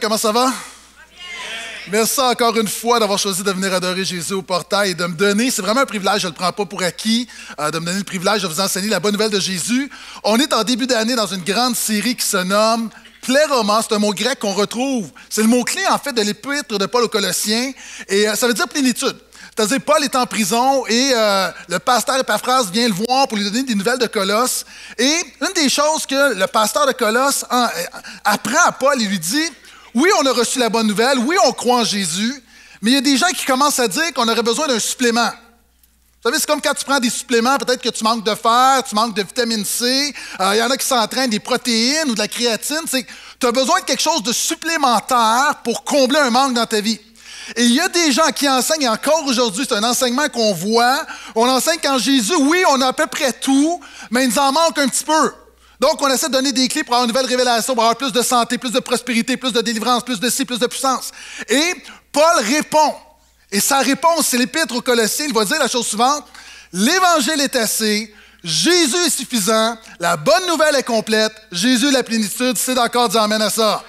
comment ça va? Merci encore une fois d'avoir choisi de venir adorer Jésus au portail et de me donner, c'est vraiment un privilège, je ne le prends pas pour acquis, euh, de me donner le privilège de vous enseigner la bonne nouvelle de Jésus. On est en début d'année dans une grande série qui se nomme Pléroma, c'est un mot grec qu'on retrouve. C'est le mot-clé, en fait, de l'épître de Paul aux Colossiens, et euh, ça veut dire plénitude. C'est-à-dire, Paul est en prison et euh, le pasteur Epaphras vient le voir pour lui donner des nouvelles de Colosse. Et une des choses que le pasteur de Colosse apprend à Paul, il lui dit oui, on a reçu la bonne nouvelle. Oui, on croit en Jésus. Mais il y a des gens qui commencent à dire qu'on aurait besoin d'un supplément. Vous savez, c'est comme quand tu prends des suppléments, peut-être que tu manques de fer, tu manques de vitamine C. Euh, il y en a qui s'entraînent des protéines ou de la créatine. Tu as besoin de quelque chose de supplémentaire pour combler un manque dans ta vie. Et il y a des gens qui enseignent encore aujourd'hui, c'est un enseignement qu'on voit. On enseigne qu'en Jésus, oui, on a à peu près tout, mais il nous en manque un petit peu. Donc, on essaie de donner des clés pour avoir une nouvelle révélation, pour avoir plus de santé, plus de prospérité, plus de délivrance, plus de ci, plus de puissance. Et Paul répond. Et sa réponse, c'est l'épître aux Colossiens. Il va dire la chose suivante. L'évangile est assez. Jésus est suffisant. La bonne nouvelle est complète. Jésus, la plénitude. C'est d'accord, Dieu amène à ça.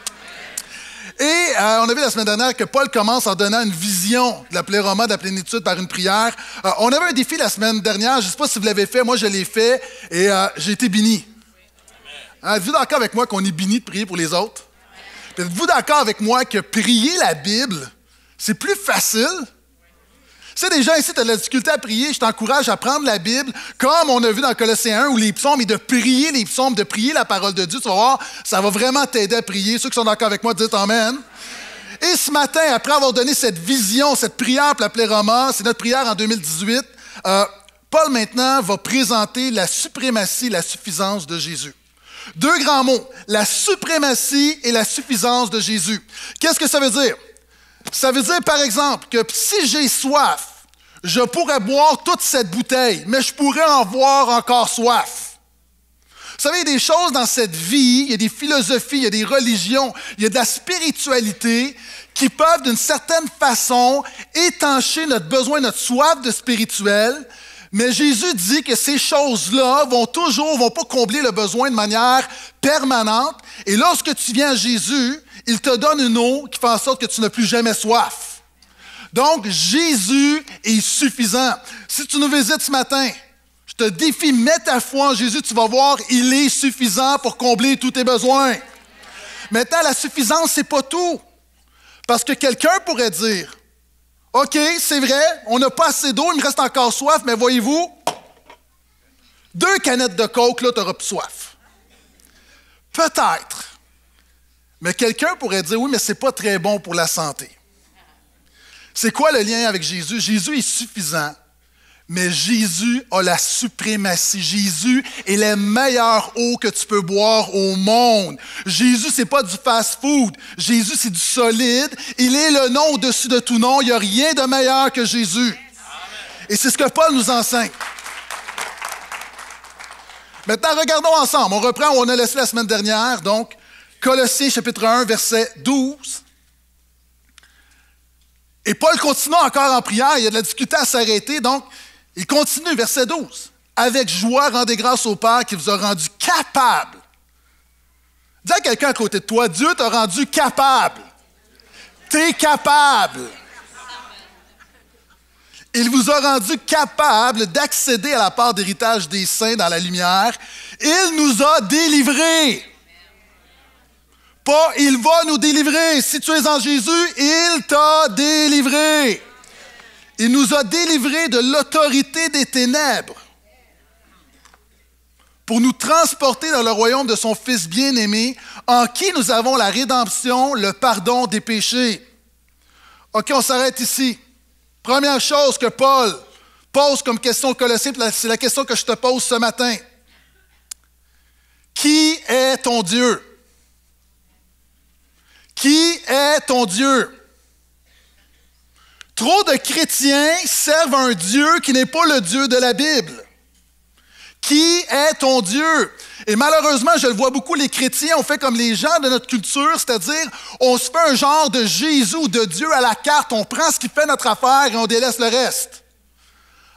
Et euh, on a vu la semaine dernière que Paul commence en donnant une vision de la pléroma, de la plénitude par une prière. Euh, on avait un défi la semaine dernière, je ne sais pas si vous l'avez fait, moi je l'ai fait et euh, j'ai été béni. Êtes-vous d'accord avec moi qu'on est béni de prier pour les autres? Êtes-vous d'accord avec moi que prier la Bible, c'est plus facile? des déjà ici, tu as de la difficulté à prier, je t'encourage à prendre la Bible, comme on a vu dans Colossiens 1 ou les psaumes, et de prier les psaumes, de prier la parole de Dieu. Tu vas voir, ça va vraiment t'aider à prier. Ceux qui sont d'accord avec moi, dites Amen. Et ce matin, après avoir donné cette vision, cette prière pour la c'est notre prière en 2018, euh, Paul maintenant va présenter la suprématie, la suffisance de Jésus. Deux grands mots, la suprématie et la suffisance de Jésus. Qu'est-ce que ça veut dire? Ça veut dire, par exemple, que si j'ai soif, je pourrais boire toute cette bouteille, mais je pourrais en voir encore soif. Vous savez, il y a des choses dans cette vie, il y a des philosophies, il y a des religions, il y a de la spiritualité qui peuvent, d'une certaine façon, étancher notre besoin, notre soif de spirituel, mais Jésus dit que ces choses-là vont toujours, vont pas combler le besoin de manière permanente. Et lorsque tu viens à Jésus, il te donne une eau qui fait en sorte que tu n'as plus jamais soif. Donc, Jésus est suffisant. Si tu nous visites ce matin, je te défie, mets ta foi en Jésus, tu vas voir, il est suffisant pour combler tous tes besoins. Maintenant, la suffisance, c'est pas tout. Parce que quelqu'un pourrait dire, OK, c'est vrai, on n'a pas assez d'eau, il me reste encore soif, mais voyez-vous, deux canettes de coke, là, n'auras plus soif. Peut-être. Mais quelqu'un pourrait dire, oui, mais c'est pas très bon pour la santé. C'est quoi le lien avec Jésus? Jésus est suffisant mais Jésus a la suprématie. Jésus est la meilleure eau que tu peux boire au monde. Jésus, c'est pas du fast-food. Jésus, c'est du solide. Il est le nom au-dessus de tout nom. Il n'y a rien de meilleur que Jésus. Et c'est ce que Paul nous enseigne. Maintenant, regardons ensemble. On reprend où on a laissé la semaine dernière. Donc, Colossiens chapitre 1, verset 12. Et Paul continue encore en prière. Il a de la difficulté à s'arrêter. Donc, il continue, verset 12. Avec joie, rendez grâce au Père qui vous a rendu capable. Dis à quelqu'un à côté de toi, Dieu t'a rendu capable. T'es capable. Il vous a rendu capable d'accéder à la part d'héritage des saints dans la lumière. Il nous a délivrés. Pas il va nous délivrer. Si tu es en Jésus, il t'a délivré. Il nous a délivrés de l'autorité des ténèbres pour nous transporter dans le royaume de son Fils bien-aimé, en qui nous avons la rédemption, le pardon des péchés. OK, on s'arrête ici. Première chose que Paul pose comme question au c'est la question que je te pose ce matin. Qui est ton Dieu? Qui est ton Dieu? Trop de chrétiens servent un Dieu qui n'est pas le Dieu de la Bible. Qui est ton Dieu? Et malheureusement, je le vois beaucoup, les chrétiens ont fait comme les gens de notre culture, c'est-à-dire on se fait un genre de Jésus ou de Dieu à la carte, on prend ce qui fait notre affaire et on délaisse le reste.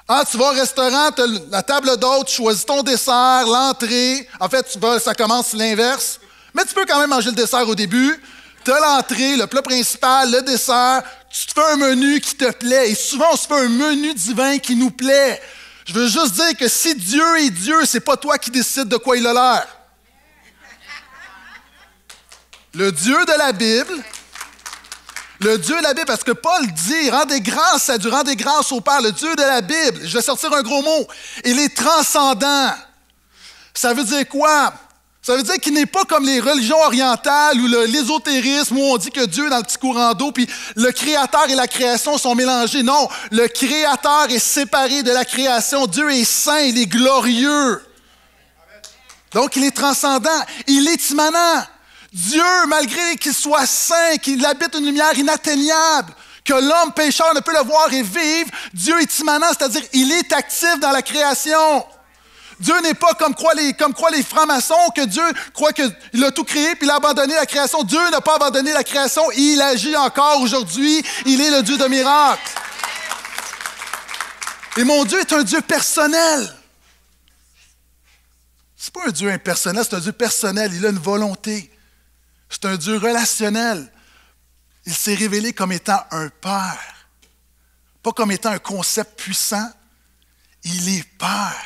Ah, tu vas au restaurant, as la table d'hôte, tu choisis ton dessert, l'entrée. En fait, tu vas, ça commence l'inverse. Mais tu peux quand même manger le dessert au début. Tu as l'entrée, le plat principal, le dessert tu te fais un menu qui te plaît. Et souvent, on se fait un menu divin qui nous plaît. Je veux juste dire que si Dieu est Dieu, c'est pas toi qui décides de quoi il a l'air. Le Dieu de la Bible, le Dieu de la Bible, parce que Paul dit, rendez grâce à Dieu, rendez grâce au Père, le Dieu de la Bible. Je vais sortir un gros mot. Il est transcendant. Ça veut dire quoi? Ça veut dire qu'il n'est pas comme les religions orientales ou l'ésotérisme où on dit que Dieu est dans le petit courant d'eau, puis le Créateur et la création sont mélangés. Non, le Créateur est séparé de la création. Dieu est saint, il est glorieux. Donc il est transcendant, il est immanent. Dieu, malgré qu'il soit saint, qu'il habite une lumière inatteignable, que l'homme pécheur ne peut le voir et vivre, Dieu est immanent, c'est-à-dire il est actif dans la création. Dieu n'est pas comme croient les, comme croient les francs-maçons, que Dieu croit qu'il a tout créé puis il a abandonné la création. Dieu n'a pas abandonné la création. Il agit encore aujourd'hui. Il est le Dieu de miracles. Et mon Dieu est un Dieu personnel. C'est pas un Dieu impersonnel, c'est un Dieu personnel. Il a une volonté. C'est un Dieu relationnel. Il s'est révélé comme étant un Père, pas comme étant un concept puissant. Il est Père.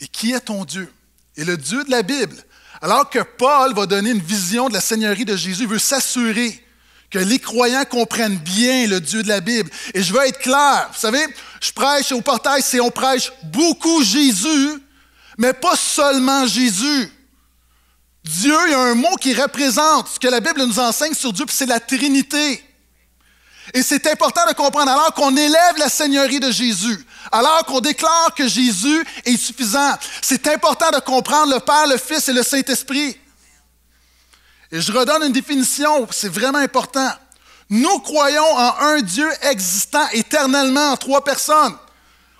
Et qui est ton Dieu? Et le Dieu de la Bible. Alors que Paul va donner une vision de la Seigneurie de Jésus, il veut s'assurer que les croyants comprennent bien le Dieu de la Bible. Et je veux être clair, vous savez, je prêche au portail, c'est on prêche beaucoup Jésus, mais pas seulement Jésus. Dieu, il y a un mot qui représente ce que la Bible nous enseigne sur Dieu, puis c'est la Trinité. Et c'est important de comprendre, alors qu'on élève la Seigneurie de Jésus, alors qu'on déclare que Jésus est suffisant. C'est important de comprendre le Père, le Fils et le Saint-Esprit. Et je redonne une définition, c'est vraiment important. Nous croyons en un Dieu existant éternellement en trois personnes.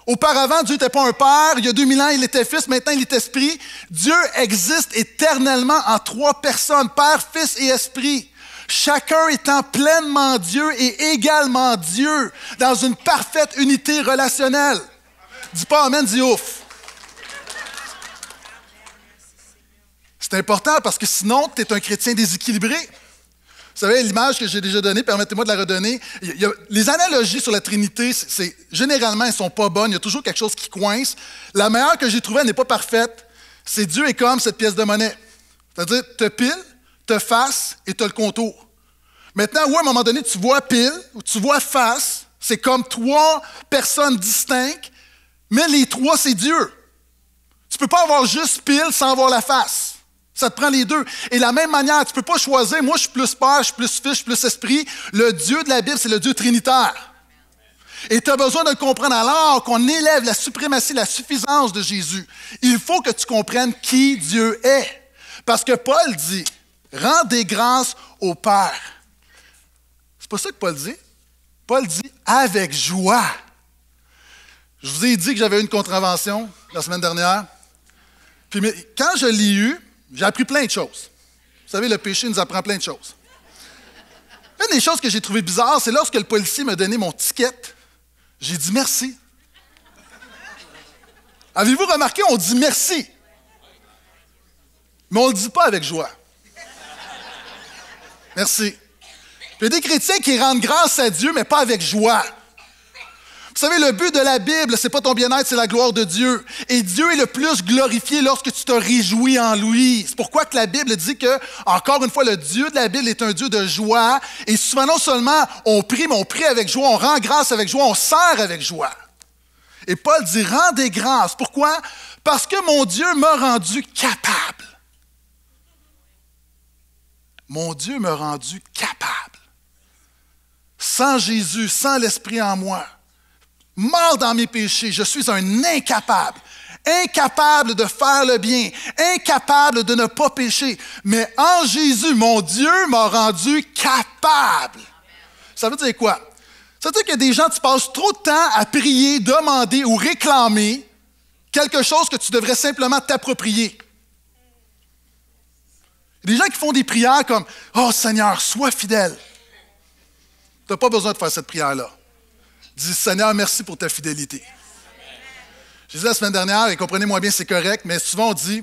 Auparavant, Dieu n'était pas un Père, il y a 2000 ans, il était Fils, maintenant il est Esprit. Dieu existe éternellement en trois personnes, Père, Fils et Esprit chacun étant pleinement Dieu et également Dieu, dans une parfaite unité relationnelle. Dis pas Amen, dis ouf. C'est important parce que sinon, tu es un chrétien déséquilibré. Vous savez, l'image que j'ai déjà donnée, permettez-moi de la redonner. les analogies sur la Trinité, c'est, généralement, elles ne sont pas bonnes. Il y a toujours quelque chose qui coince. La meilleure que j'ai trouvée, n'est pas parfaite. C'est Dieu est comme cette pièce de monnaie. C'est-à-dire, te pile, te face et tu le contour. Maintenant, oui, à un moment donné, tu vois pile ou tu vois face. C'est comme trois personnes distinctes, mais les trois, c'est Dieu. Tu ne peux pas avoir juste pile sans avoir la face. Ça te prend les deux. Et de la même manière, tu ne peux pas choisir, moi je suis plus père, je suis plus fils, je suis plus esprit. Le Dieu de la Bible, c'est le Dieu trinitaire. Et tu as besoin de comprendre alors qu'on élève la suprématie, la suffisance de Jésus. Il faut que tu comprennes qui Dieu est. Parce que Paul dit, Rendez grâce au Père. C'est pas ça que Paul dit. Paul dit avec joie. Je vous ai dit que j'avais eu une contravention la semaine dernière. Puis quand je l'ai eue, j'ai appris plein de choses. Vous savez, le péché nous apprend plein de choses. Une des choses que j'ai trouvées bizarres, c'est lorsque le policier m'a donné mon ticket, j'ai dit merci. Avez-vous remarqué, on dit merci. Mais on ne le dit pas avec joie. Merci. Il y a des chrétiens qui rendent grâce à Dieu, mais pas avec joie. Vous savez, le but de la Bible, c'est pas ton bien-être, c'est la gloire de Dieu. Et Dieu est le plus glorifié lorsque tu te réjouis en lui. C'est pourquoi que la Bible dit que, encore une fois, le Dieu de la Bible est un Dieu de joie. Et souvent, non seulement on prie, mais on prie avec joie, on rend grâce avec joie, on sert avec joie. Et Paul dit, des grâces ». Pourquoi? Parce que mon Dieu m'a rendu capable. Mon Dieu m'a rendu capable. Sans Jésus, sans l'Esprit en moi, mort dans mes péchés, je suis un incapable incapable de faire le bien, incapable de ne pas pécher. Mais en Jésus, mon Dieu m'a rendu capable. Ça veut dire quoi? Ça veut dire que des gens, tu passes trop de temps à prier, demander ou réclamer quelque chose que tu devrais simplement t'approprier. Les gens qui font des prières comme Oh Seigneur, sois fidèle. Tu n'as pas besoin de faire cette prière-là. Dis Seigneur, merci pour ta fidélité. J'ai dit la semaine dernière, et comprenez-moi bien, c'est correct, mais souvent on dit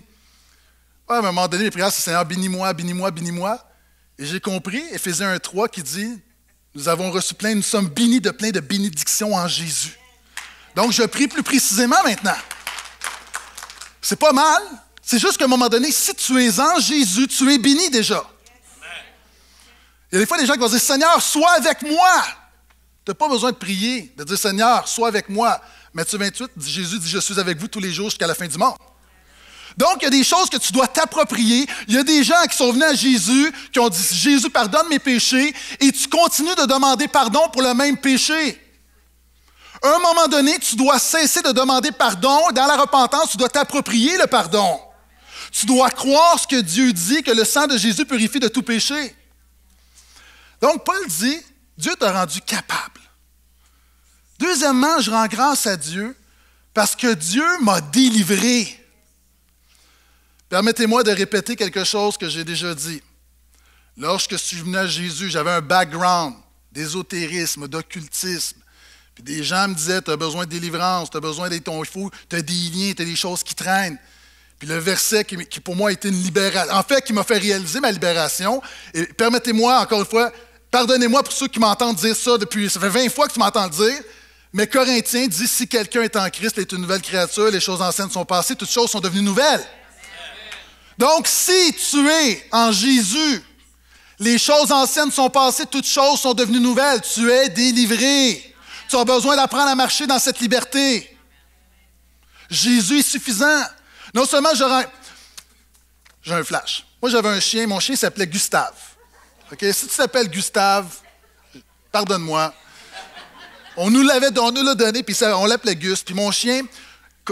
ouais, à un moment donné, les prières, c'est Seigneur, bénis-moi, bénis-moi, bénis-moi. Et j'ai compris, Ephésiens 1.3 qui dit Nous avons reçu plein, nous sommes bénis de plein de bénédictions en Jésus. Donc je prie plus précisément maintenant. C'est pas mal, c'est juste qu'à un moment donné, si tu es en Jésus, tu es béni déjà. Il y a des fois des gens qui vont dire Seigneur, sois avec moi. Tu n'as pas besoin de prier, de dire Seigneur, sois avec moi. Matthieu 28, Jésus dit Je suis avec vous tous les jours jusqu'à la fin du monde. Donc, il y a des choses que tu dois t'approprier. Il y a des gens qui sont venus à Jésus, qui ont dit Jésus, pardonne mes péchés, et tu continues de demander pardon pour le même péché. À un moment donné, tu dois cesser de demander pardon. Dans la repentance, tu dois t'approprier le pardon. Tu dois croire ce que Dieu dit, que le sang de Jésus purifie de tout péché. Donc, Paul dit, Dieu t'a rendu capable. Deuxièmement, je rends grâce à Dieu parce que Dieu m'a délivré. Permettez-moi de répéter quelque chose que j'ai déjà dit. Lorsque je suis venu à Jésus, j'avais un background d'ésotérisme, d'occultisme. Puis des gens me disaient, tu as besoin de délivrance, tu as besoin d'être ton fou, tu as des liens, tu as des choses qui traînent. Puis le verset qui, pour moi était été une libération, en fait, qui m'a fait réaliser ma libération. Et permettez-moi, encore une fois, pardonnez-moi pour ceux qui m'entendent dire ça depuis, ça fait 20 fois que tu m'entends dire, mais Corinthiens dit si quelqu'un est en Christ, il est une nouvelle créature, les choses anciennes sont passées, toutes choses sont devenues nouvelles. Donc, si tu es en Jésus, les choses anciennes sont passées, toutes choses sont devenues nouvelles. Tu es délivré. Tu as besoin d'apprendre à marcher dans cette liberté. Jésus est suffisant. Non seulement j'aurais. J'ai un flash. Moi, j'avais un chien, mon chien s'appelait Gustave. Ok Si tu t'appelles Gustave, pardonne-moi. On nous l'avait donné donné, puis on l'appelait Gus. Puis mon chien,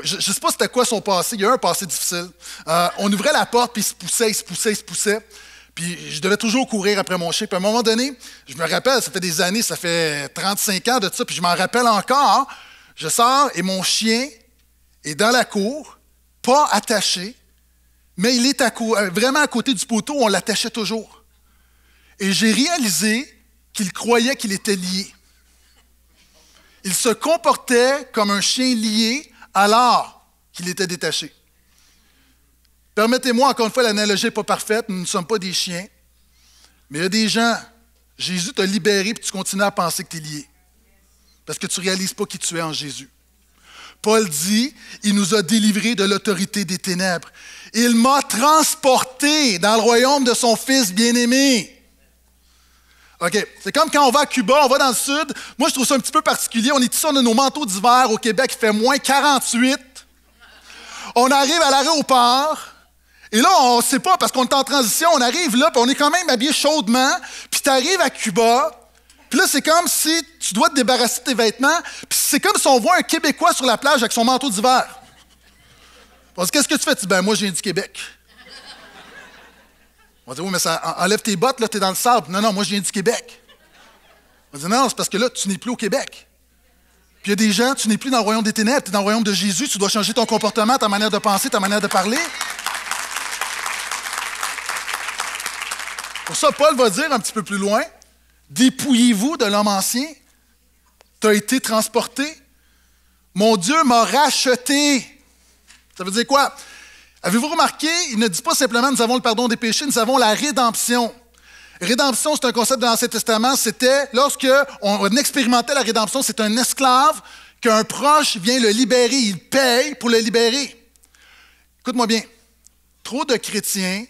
je ne sais pas c'était quoi son passé, il y a un passé difficile. Euh, on ouvrait la porte, puis il se poussait, il se poussait, il se poussait. Puis je devais toujours courir après mon chien. Puis à un moment donné, je me rappelle, ça fait des années, ça fait 35 ans de ça, puis je m'en rappelle encore. Je sors et mon chien est dans la cour, pas attaché, mais il est euh, vraiment à côté du poteau, on l'attachait toujours. Et j'ai réalisé qu'il croyait qu'il était lié. Il se comportait comme un chien lié alors qu'il était détaché. Permettez-moi, encore une fois, l'analogie n'est pas parfaite, nous ne sommes pas des chiens. Mais il y a des gens, Jésus t'a libéré, et tu continues à penser que tu es lié. Parce que tu ne réalises pas qui tu es en Jésus. Paul dit, il nous a délivrés de l'autorité des ténèbres. Il m'a transporté dans le royaume de son Fils bien-aimé. OK. C'est comme quand on va à Cuba, on va dans le sud. Moi, je trouve ça un petit peu particulier. On est ici, on nos manteaux d'hiver. Au Québec, il fait moins 48. On arrive à l'aéroport. Et là, on ne sait pas parce qu'on est en transition. On arrive là, puis on est quand même habillé chaudement. Puis tu arrives à Cuba, puis là, c'est comme si tu dois te débarrasser de tes vêtements, puis c'est comme si on voit un Québécois sur la plage avec son manteau d'hiver. On dit, qu'est-ce que tu fais? Tu ben moi, je viens du Québec. On va dire, oui, mais ça enlève tes bottes, là, t'es dans le sable. Non, non, moi, je viens du Québec. On va dire, non, c'est parce que là, tu n'es plus au Québec. Puis il y a des gens, tu n'es plus dans le royaume des ténèbres, tu es dans le royaume de Jésus, tu dois changer ton comportement, ta manière de penser, ta manière de parler. Pour ça, Paul va dire un petit peu plus loin, Dépouillez-vous de l'homme ancien. Tu as été transporté. Mon Dieu m'a racheté. Ça veut dire quoi? Avez-vous remarqué, il ne dit pas simplement nous avons le pardon des péchés, nous avons la rédemption. Rédemption, c'est un concept de l'Ancien Testament. C'était lorsque on expérimentait la rédemption, c'est un esclave qu'un proche vient le libérer. Il paye pour le libérer. Écoute-moi bien. Trop de chrétiens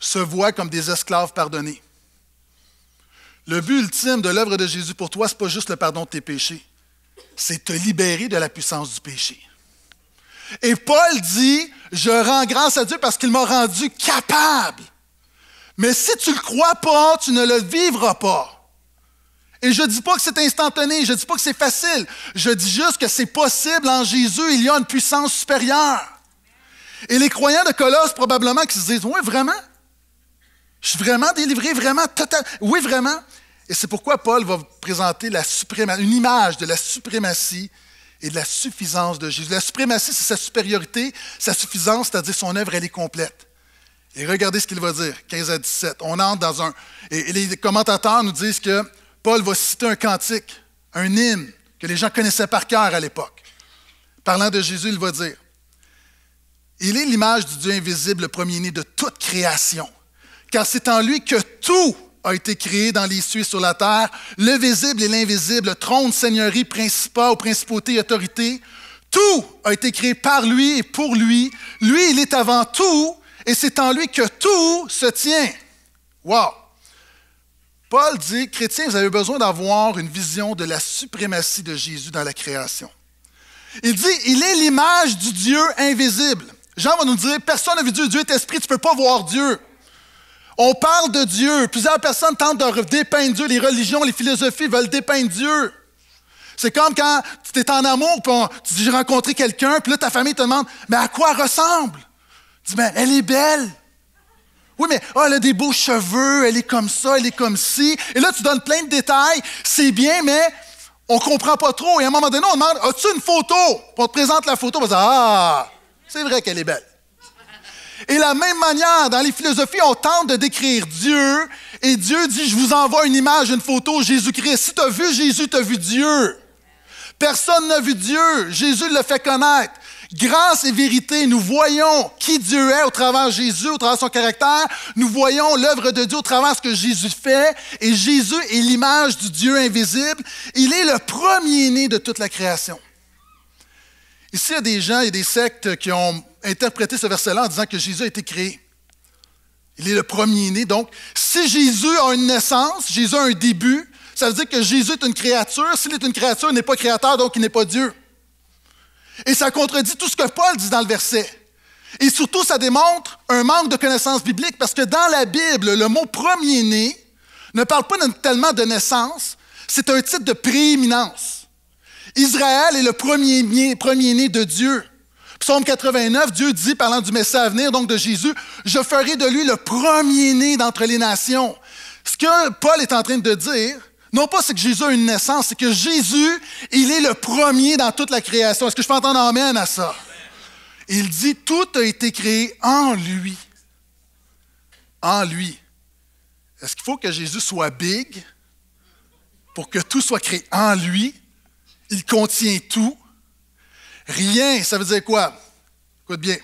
se voient comme des esclaves pardonnés. Le but ultime de l'œuvre de Jésus pour toi, ce n'est pas juste le pardon de tes péchés, c'est te libérer de la puissance du péché. Et Paul dit, je rends grâce à Dieu parce qu'il m'a rendu capable. Mais si tu ne le crois pas, tu ne le vivras pas. Et je ne dis pas que c'est instantané, je ne dis pas que c'est facile, je dis juste que c'est possible en Jésus, il y a une puissance supérieure. Et les croyants de Colosse, probablement, qui se disent, oui, vraiment, je suis vraiment délivré, vraiment total. Oui, vraiment. Et c'est pourquoi Paul va présenter une image de la suprématie et de la suffisance de Jésus. La suprématie, c'est sa supériorité, sa suffisance, c'est-à-dire son œuvre, elle est complète. Et regardez ce qu'il va dire, 15 à 17. On entre dans un. et, les commentateurs nous disent que Paul va citer un cantique, un hymne, que les gens connaissaient par cœur à l'époque. Parlant de Jésus, il va dire Il est l'image du Dieu invisible, le premier-né de toute création car c'est en lui que tout a été créé dans les cieux et sur la terre, le visible et l'invisible, trône, seigneurie, principat principauté autorité. Tout a été créé par lui et pour lui. Lui, il est avant tout, et c'est en lui que tout se tient. Wow! Paul dit, chrétiens, vous avez besoin d'avoir une vision de la suprématie de Jésus dans la création. Il dit, il est l'image du Dieu invisible. Jean va nous dire, personne n'a vu Dieu, Dieu est esprit, tu ne peux pas voir Dieu. On parle de Dieu. Plusieurs personnes tentent de dépeindre Dieu. Les religions, les philosophies veulent dépeindre Dieu. C'est comme quand tu es en amour, puis tu dis, j'ai rencontré quelqu'un, puis là, ta famille te demande, mais à quoi elle ressemble? Tu dis, mais ben, elle est belle. Oui, mais ah, elle a des beaux cheveux, elle est comme ça, elle est comme ci. Et là, tu donnes plein de détails. C'est bien, mais on comprend pas trop. Et à un moment donné, on demande, as-tu une photo? on te présente la photo, on va dire, ah, c'est vrai qu'elle est belle. Et la même manière, dans les philosophies, on tente de décrire Dieu et Dieu dit, je vous envoie une image, une photo, Jésus-Christ. Si tu as vu Jésus, tu as vu Dieu. Personne n'a vu Dieu. Jésus le fait connaître. Grâce et vérité, nous voyons qui Dieu est au travers Jésus, au travers de son caractère. Nous voyons l'œuvre de Dieu au travers ce que Jésus fait. Et Jésus est l'image du Dieu invisible. Il est le premier-né de toute la création. Ici, il y a des gens et des sectes qui ont interpréter ce verset-là en disant que Jésus a été créé. Il est le premier-né. Donc, si Jésus a une naissance, Jésus a un début, ça veut dire que Jésus est une créature. S'il est une créature, il n'est pas créateur, donc il n'est pas Dieu. Et ça contredit tout ce que Paul dit dans le verset. Et surtout, ça démontre un manque de connaissance biblique parce que dans la Bible, le mot premier-né ne parle pas tellement de naissance, c'est un titre de prééminence. Israël est le premier-né premier de Dieu. Psaume 89, Dieu dit, parlant du Messie à venir, donc de Jésus, je ferai de lui le premier-né d'entre les nations. Ce que Paul est en train de dire, non pas c'est que Jésus a une naissance, c'est que Jésus, il est le premier dans toute la création. Est-ce que je peux entendre Amen » à ça? Il dit, tout a été créé en lui. En lui. Est-ce qu'il faut que Jésus soit big pour que tout soit créé en lui? Il contient tout. Rien, ça veut dire quoi? Écoute bien.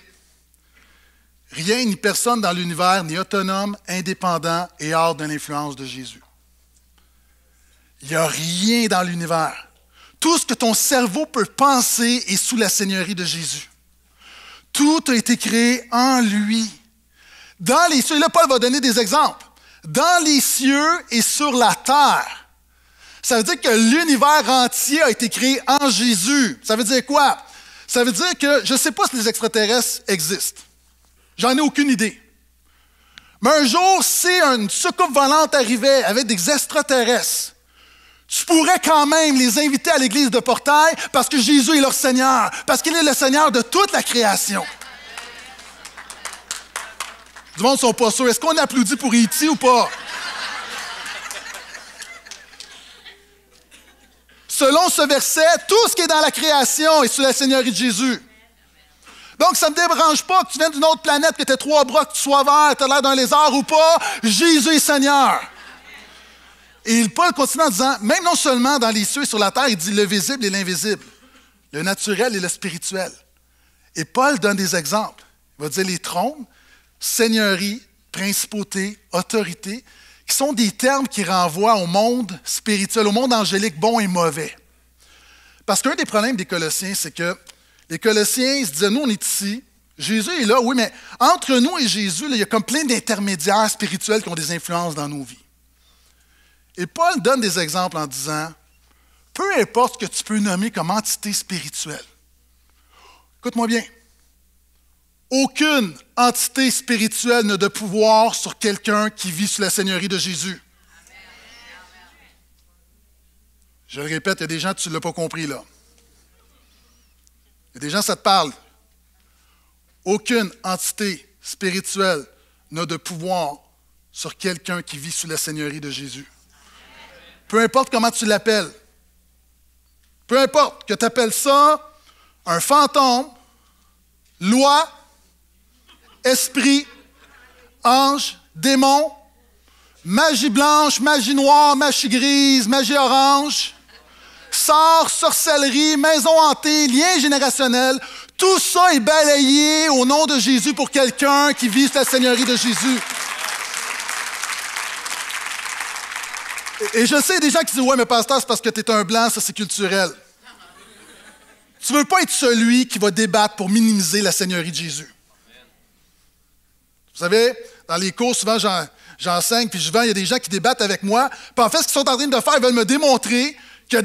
Rien ni personne dans l'univers n'est autonome, indépendant et hors de l'influence de Jésus. Il n'y a rien dans l'univers. Tout ce que ton cerveau peut penser est sous la seigneurie de Jésus. Tout a été créé en lui. Dans les cieux, et là Paul va donner des exemples. Dans les cieux et sur la terre. Ça veut dire que l'univers entier a été créé en Jésus. Ça veut dire quoi? Ça veut dire que je ne sais pas si les extraterrestres existent. J'en ai aucune idée. Mais un jour, si une soucoupe volante arrivait avec des extraterrestres, tu pourrais quand même les inviter à l'église de Portail parce que Jésus est leur Seigneur, parce qu'il est le Seigneur de toute la création. Du monde ne sont pas sûrs. Est-ce qu'on applaudit pour Haïti e ou pas? Selon ce verset, tout ce qui est dans la création est sous la Seigneurie de Jésus. Donc, ça ne me dérange pas que tu viennes d'une autre planète, que tu trois bras, que tu sois vert, tu as l'air d'un lézard ou pas. Jésus est Seigneur. Et Paul continue en disant, même non seulement dans les cieux et sur la terre, il dit le visible et l'invisible, le naturel et le spirituel. Et Paul donne des exemples. Il va dire les trônes, seigneurie, principauté, autorité qui sont des termes qui renvoient au monde spirituel, au monde angélique bon et mauvais. Parce qu'un des problèmes des Colossiens, c'est que les Colossiens ils se disaient, nous, on est ici, Jésus est là, oui, mais entre nous et Jésus, il y a comme plein d'intermédiaires spirituels qui ont des influences dans nos vies. Et Paul donne des exemples en disant, peu importe ce que tu peux nommer comme entité spirituelle, écoute-moi bien, aucune entité spirituelle n'a de pouvoir sur quelqu'un qui vit sous la Seigneurie de Jésus. Je le répète, il y a des gens, tu ne l'as pas compris là. Il y a des gens, ça te parle. Aucune entité spirituelle n'a de pouvoir sur quelqu'un qui vit sous la Seigneurie de Jésus. Peu importe comment tu l'appelles. Peu importe que tu appelles ça un fantôme, loi, esprit, ange, démon, magie blanche, magie noire, magie grise, magie orange, sort, sorcellerie, maison hantée, lien générationnel, tout ça est balayé au nom de Jésus pour quelqu'un qui vise la Seigneurie de Jésus. Et je sais des gens qui disent Ouais, mais pasteur, c'est parce que tu es un blanc, ça c'est culturel. Tu veux pas être celui qui va débattre pour minimiser la Seigneurie de Jésus. Vous savez, dans les cours, souvent, j'enseigne, puis je vends, il y a des gens qui débattent avec moi. Puis en fait, ce qu'ils sont en train de faire, ils veulent me démontrer qu'il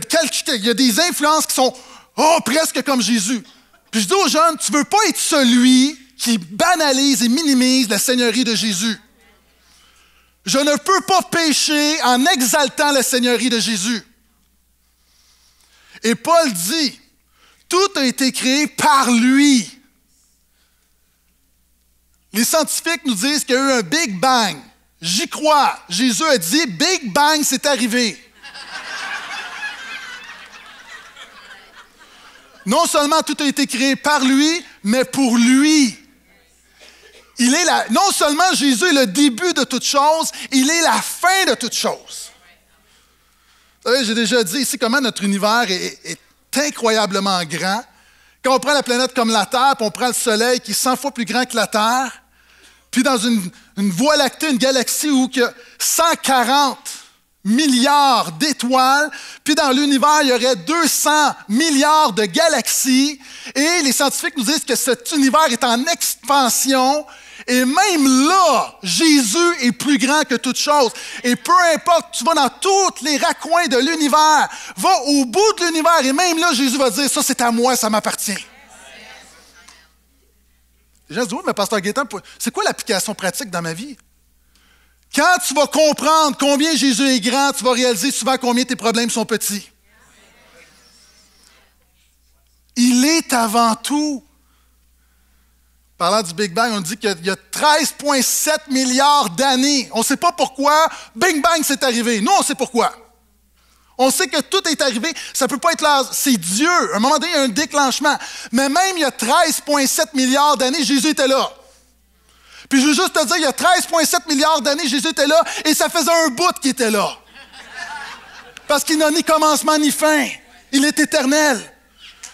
y, a des influences qui sont oh, presque comme Jésus. Puis je dis aux jeunes, tu ne veux pas être celui qui banalise et minimise la seigneurie de Jésus. Je ne peux pas pécher en exaltant la seigneurie de Jésus. Et Paul dit, tout a été créé par lui les scientifiques nous disent qu'il y a eu un Big Bang. J'y crois. Jésus a dit Big Bang, c'est arrivé. Non seulement tout a été créé par lui, mais pour lui. Il est non seulement Jésus est le début de toute chose, il est la fin de toute chose. Vous savez, j'ai déjà dit ici comment notre univers est incroyablement grand, quand on prend la planète comme la Terre, puis on prend le Soleil qui est 100 fois plus grand que la Terre, puis dans une, voie lactée, une galaxie où il y a 140 milliards d'étoiles, puis dans l'univers, il y aurait 200 milliards de galaxies, et les scientifiques nous disent que cet univers est en expansion, et même là, Jésus est plus grand que toute chose. Et peu importe, tu vas dans tous les raccoins de l'univers, va au bout de l'univers, et même là, Jésus va dire, ça c'est à moi, ça m'appartient. Les gens se disent, oui, mais Pasteur Gaétan, c'est quoi l'application pratique dans ma vie? Quand tu vas comprendre combien Jésus est grand, tu vas réaliser souvent combien tes problèmes sont petits. Il est avant tout. Parlant du Big Bang, on dit qu'il y a 13,7 milliards d'années. On ne sait pas pourquoi Big Bang s'est arrivé. Nous, on sait pourquoi. On sait que tout est arrivé. Ça ne peut pas être là. C'est Dieu. À un moment donné, il y a un déclenchement. Mais même il y a 13,7 milliards d'années, Jésus était là. Puis je veux juste te dire, il y a 13,7 milliards d'années, Jésus était là et ça faisait un bout qu'il était là. Parce qu'il n'a ni commencement ni fin. Il est éternel.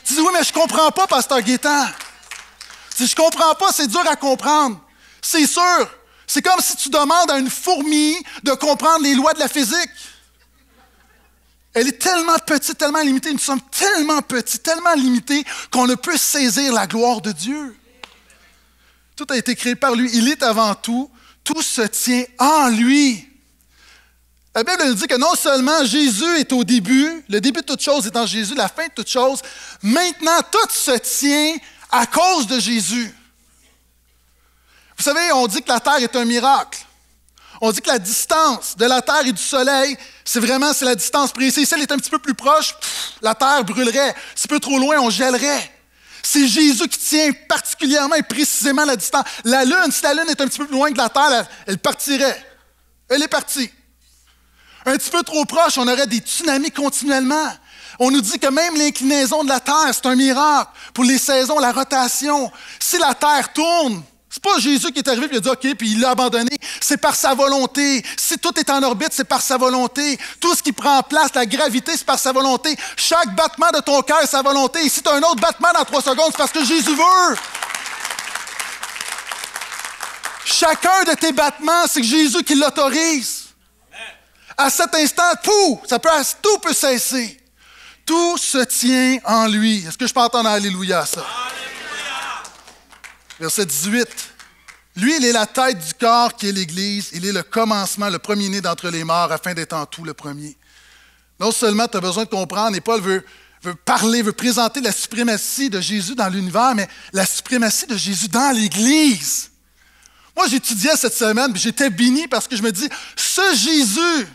Tu dis, oui, mais je comprends pas, pasteur Guétan. Tu dis, je comprends pas, c'est dur à comprendre. C'est sûr. C'est comme si tu demandes à une fourmi de comprendre les lois de la physique. Elle est tellement petite, tellement limitée, nous sommes tellement petits, tellement limités qu'on ne peut saisir la gloire de Dieu. Tout a été créé par lui. Il est avant tout. Tout se tient en lui. La Bible nous dit que non seulement Jésus est au début, le début de toute chose est en Jésus, la fin de toute chose, maintenant tout se tient à cause de Jésus. Vous savez, on dit que la Terre est un miracle. On dit que la distance de la Terre et du Soleil, c'est vraiment c'est la distance précise. Si elle est un petit peu plus proche, la Terre brûlerait. Un peu trop loin, on gèlerait. C'est Jésus qui tient particulièrement et précisément la distance. La Lune, si la Lune est un petit peu plus loin que la Terre, elle, partirait. Elle est partie. Un petit peu trop proche, on aurait des tsunamis continuellement. On nous dit que même l'inclinaison de la Terre, c'est un miracle. Pour les saisons, la rotation. Si la Terre tourne, c'est pas Jésus qui est arrivé et il a dit OK, puis il l'a abandonné. C'est par sa volonté. Si tout est en orbite, c'est par sa volonté. Tout ce qui prend place, la gravité, c'est par sa volonté. Chaque battement de ton cœur, c'est sa volonté. Et si tu as un autre battement dans trois secondes, c'est parce que Jésus veut. Chacun de tes battements, c'est Jésus qui l'autorise. À cet instant, tout, ça peut, tout peut cesser. Tout se tient en lui. Est-ce que je peux entendre Alléluia à ça? Alléluia verset 18. Lui, il est la tête du corps qui est l'Église. Il est le commencement, le premier-né d'entre les morts, afin d'être en tout le premier. Non seulement tu as besoin de comprendre, et Paul veut, parler, veut présenter la suprématie de Jésus dans l'univers, mais la suprématie de Jésus dans l'Église. Moi, j'étudiais cette semaine, j'étais béni parce que je me dis, ce Jésus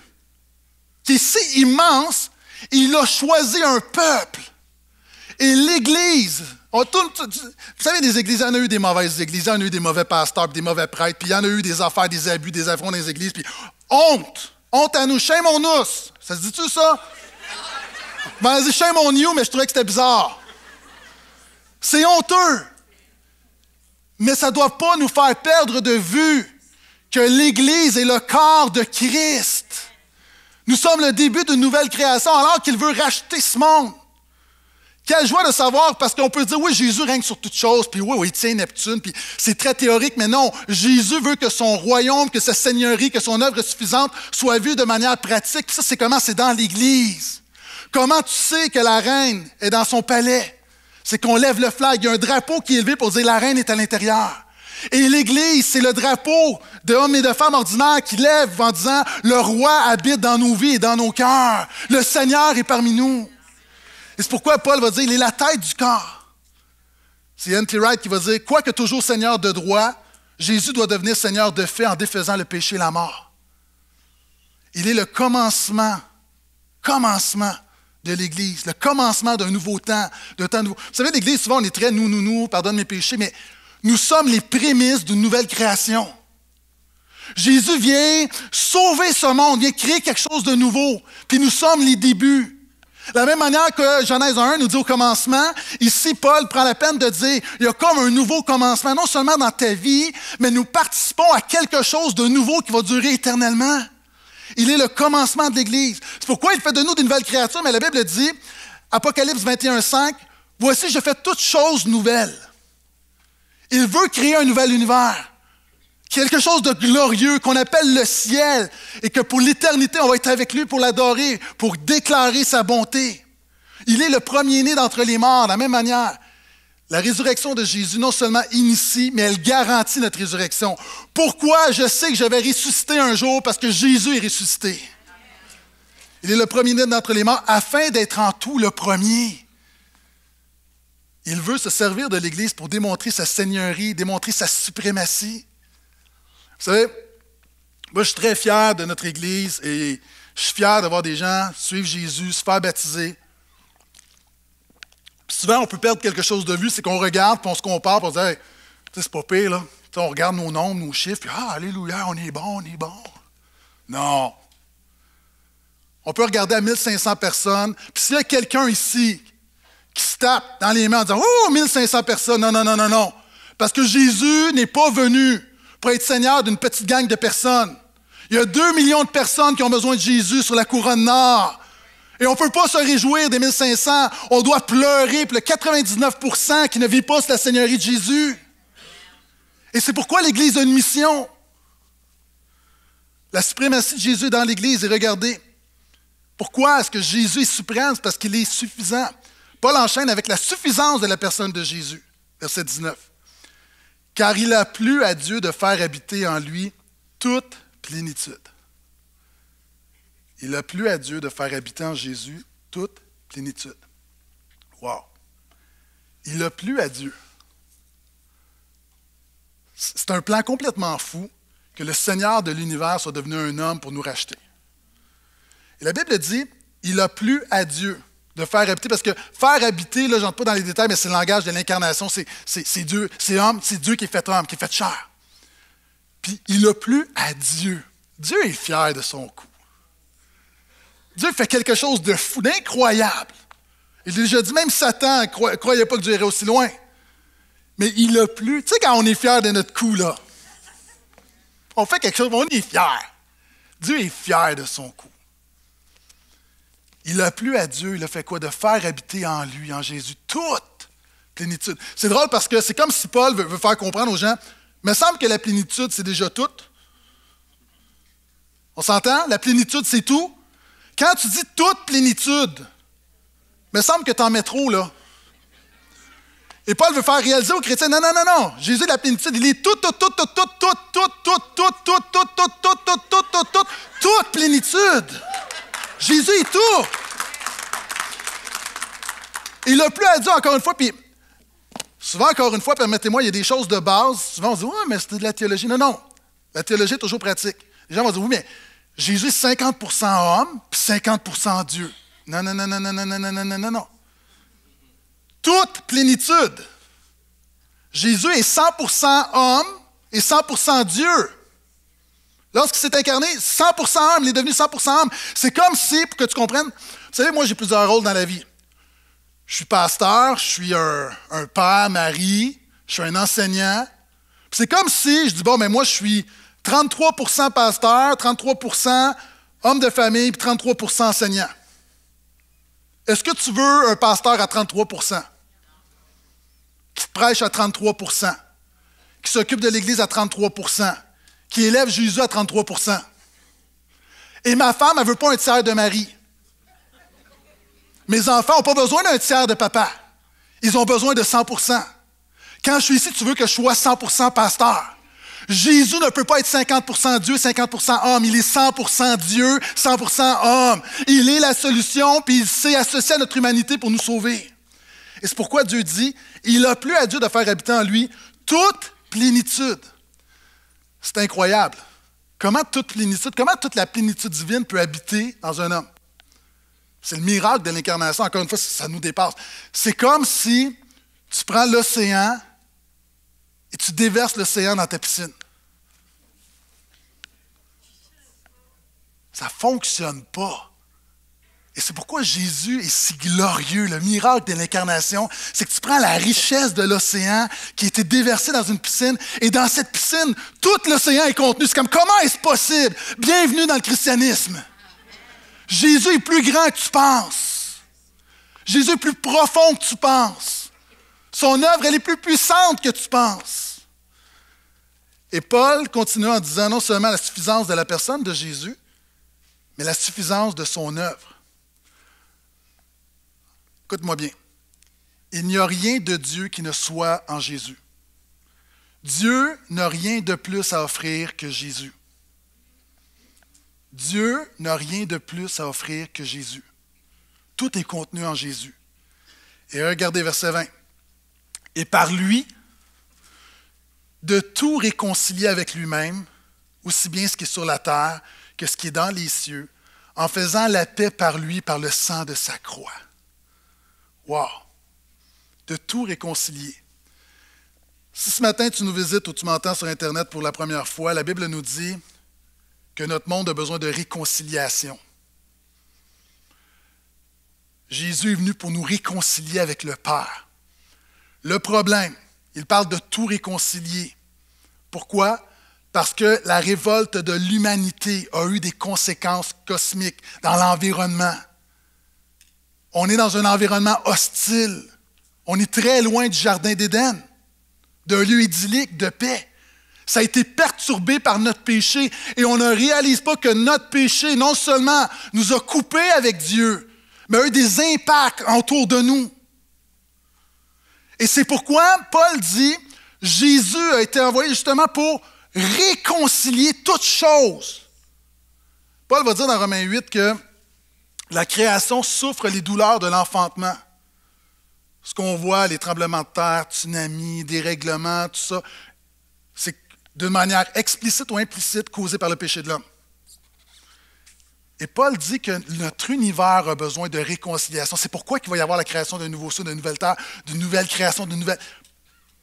qui est si immense, il a choisi un peuple. Et l'Église, vous savez, des églises, il y en a eu des mauvaises églises, il y en a eu des mauvais pasteurs, des mauvais prêtres, puis il y en a eu des affaires, des abus, des affronts dans les églises, puis honte, honte à nous, shame mon nous, Ça se dit-tu, ça? vas-y, mon you, mais je trouvais que c'était bizarre. C'est honteux. Mais ça ne doit pas nous faire perdre de vue que l'Église est le corps de Christ. Nous sommes le début d'une nouvelle création alors qu'il veut racheter ce monde. Quelle joie de savoir, parce qu'on peut dire, oui, Jésus règne sur toutes choses, puis oui, oui, il tient Neptune, puis c'est très théorique, mais non, Jésus veut que son royaume, que sa seigneurie, que son œuvre suffisante soit vue de manière pratique. ça, c'est comment c'est dans l'Église. Comment tu sais que la reine est dans son palais? C'est qu'on lève le flag, il y a un drapeau qui est levé pour dire la reine est à l'intérieur. Et l'Église, c'est le drapeau de hommes et de femmes ordinaires qui lèvent en disant, le roi habite dans nos vies et dans nos cœurs, le Seigneur est parmi nous c'est pourquoi Paul va dire, il est la tête du corps. C'est Anthony Wright qui va dire, quoique toujours Seigneur de droit, Jésus doit devenir Seigneur de fait en défaisant le péché et la mort. Il est le commencement, commencement de l'Église, le commencement d'un nouveau temps, d'un temps nouveau. Vous savez, l'Église, souvent, on est très nous, nous, nous, pardonne mes péchés, mais nous sommes les prémices d'une nouvelle création. Jésus vient sauver ce monde, vient créer quelque chose de nouveau, puis nous sommes les débuts. De la même manière que Genèse 1 nous dit au commencement, ici, Paul prend la peine de dire, il y a comme un nouveau commencement, non seulement dans ta vie, mais nous participons à quelque chose de nouveau qui va durer éternellement. Il est le commencement de l'Église. C'est pourquoi il fait de nous des nouvelles créatures, mais la Bible dit, Apocalypse 21, 5, Voici, je fais toutes choses nouvelles. Il veut créer un nouvel univers quelque chose de glorieux qu'on appelle le ciel et que pour l'éternité, on va être avec lui pour l'adorer, pour déclarer sa bonté. Il est le premier-né d'entre les morts, de la même manière. La résurrection de Jésus non seulement initie, mais elle garantit notre résurrection. Pourquoi je sais que je vais ressusciter un jour? Parce que Jésus est ressuscité. Il est le premier-né d'entre les morts afin d'être en tout le premier. Il veut se servir de l'Église pour démontrer sa seigneurie, démontrer sa suprématie. Vous savez, moi, je suis très fier de notre Église et je suis fier d'avoir des gens suivre Jésus, se faire baptiser. souvent, on peut perdre quelque chose de vue, c'est qu'on regarde, puis on se compare, puis on se dit, c'est pas pire, là. on regarde nos nombres, nos chiffres, puis ah, alléluia, on est bon, on est bon. Non. On peut regarder à 1500 personnes, puis s'il y a quelqu'un ici qui se tape dans les mains en disant, oh, 1500 personnes, non, non, non, non, non. Parce que Jésus n'est pas venu pour être seigneur d'une petite gang de personnes. Il y a deux millions de personnes qui ont besoin de Jésus sur la couronne nord. Et on ne peut pas se réjouir des 1500. On doit pleurer pour le 99 qui ne vit pas sous la Seigneurie de Jésus. Et c'est pourquoi l'Église a une mission. La suprématie de Jésus dans l'Église, et regardez, pourquoi est-ce que Jésus est suprême? parce qu'il est suffisant. Paul enchaîne avec la suffisance de la personne de Jésus, verset 19 car il a plu à Dieu de faire habiter en lui toute plénitude. Il a plu à Dieu de faire habiter en Jésus toute plénitude. Wow. Il a plu à Dieu. C'est un plan complètement fou que le Seigneur de l'univers soit devenu un homme pour nous racheter. Et la Bible dit, il a plu à Dieu de faire habiter, parce que faire habiter, là, je pas dans les détails, mais c'est le langage de l'incarnation, c'est Dieu, c'est homme, c'est Dieu qui est fait homme, qui est fait chair. Puis il a plu à Dieu. Dieu est fier de son coup. Dieu fait quelque chose de fou, d'incroyable. Il a déjà dit, même Satan ne croyait pas que Dieu irait aussi loin. Mais il a plus, Tu sais, quand on est fier de notre coup, là, on fait quelque chose, on est fier. Dieu est fier de son coup. Il a plu à Dieu, il a fait quoi? De faire habiter en lui, en Jésus, toute plénitude. C'est drôle parce que c'est comme si Paul veut, faire comprendre aux gens, me semble que la plénitude, c'est déjà toute. » On s'entend? La plénitude, c'est tout. Quand tu dis toute plénitude, me semble que tu en mets trop, là. Et Paul veut faire réaliser aux chrétiens, non, non, non, non, Jésus la plénitude, il est tout, tout, tout, tout, tout, tout, tout, tout, tout, tout, tout, tout, tout, tout, tout, tout, toute plénitude. Jésus est tout. Il n'a plus à dire encore une fois, puis souvent, encore une fois, permettez-moi, il y a des choses de base. Souvent, on se dit, oui, mais c'est de la théologie. Non, non. La théologie est toujours pratique. Les gens vont dire, oui, mais Jésus est 50 homme, puis 50 Dieu. Non, non, non, non, non, non, non, non, non, non, non. Toute plénitude. Jésus est 100 homme et 100 Dieu. Lorsqu'il s'est incarné, 100% homme, il est devenu 100% homme. C'est comme si, pour que tu comprennes, vous savez, moi j'ai plusieurs rôles dans la vie. Je suis pasteur, je suis un, un père, mari, je suis un enseignant. C'est comme si je dis, bon, mais moi je suis 33% pasteur, 33% homme de famille, puis 33% enseignant. Est-ce que tu veux un pasteur à 33%? Qui prêche à 33%? Qui s'occupe de l'Église à 33%? qui élève Jésus à 33 Et ma femme, elle ne veut pas un tiers de mari. Mes enfants n'ont pas besoin d'un tiers de papa. Ils ont besoin de 100 Quand je suis ici, tu veux que je sois 100 pasteur. Jésus ne peut pas être 50% Dieu, 50% homme. Il est 100% Dieu, 100% homme. Il est la solution, puis il s'est associé à notre humanité pour nous sauver. Et c'est pourquoi Dieu dit, il a plu à Dieu de faire habiter en lui toute plénitude. C'est incroyable. Comment toute plénitude, comment toute la plénitude divine peut habiter dans un homme? C'est le miracle de l'incarnation. Encore une fois, ça nous dépasse. C'est comme si tu prends l'océan et tu déverses l'océan dans ta piscine. Ça ne fonctionne pas. Et c'est pourquoi Jésus est si glorieux. Le miracle de l'incarnation, c'est que tu prends la richesse de l'océan qui a été déversée dans une piscine, et dans cette piscine, tout l'océan est contenu. C'est comme, comment est-ce possible? Bienvenue dans le christianisme. Jésus est plus grand que tu penses. Jésus est plus profond que tu penses. Son œuvre, elle est plus puissante que tu penses. Et Paul continue en disant non seulement la suffisance de la personne de Jésus, mais la suffisance de son œuvre. Écoute-moi bien. Il n'y a rien de Dieu qui ne soit en Jésus. Dieu n'a rien de plus à offrir que Jésus. Dieu n'a rien de plus à offrir que Jésus. Tout est contenu en Jésus. Et regardez verset 20. Et par lui, de tout réconcilier avec lui-même, aussi bien ce qui est sur la terre que ce qui est dans les cieux, en faisant la paix par lui, par le sang de sa croix. Wow! De tout réconcilier. Si ce matin tu nous visites ou tu m'entends sur Internet pour la première fois, la Bible nous dit que notre monde a besoin de réconciliation. Jésus est venu pour nous réconcilier avec le Père. Le problème, il parle de tout réconcilier. Pourquoi? Parce que la révolte de l'humanité a eu des conséquences cosmiques dans l'environnement. On est dans un environnement hostile. On est très loin du Jardin d'Éden, d'un lieu idyllique de paix. Ça a été perturbé par notre péché et on ne réalise pas que notre péché, non seulement nous a coupés avec Dieu, mais a eu des impacts autour de nous. Et c'est pourquoi Paul dit, Jésus a été envoyé justement pour réconcilier toutes choses. Paul va dire dans Romains 8 que la création souffre les douleurs de l'enfantement. Ce qu'on voit, les tremblements de terre, tsunamis, dérèglements, tout ça, c'est de manière explicite ou implicite causé par le péché de l'homme. Et Paul dit que notre univers a besoin de réconciliation. C'est pourquoi il va y avoir la création d'un nouveau ciel, d'une nouvelle terre, d'une nouvelle création, d'une nouvelle...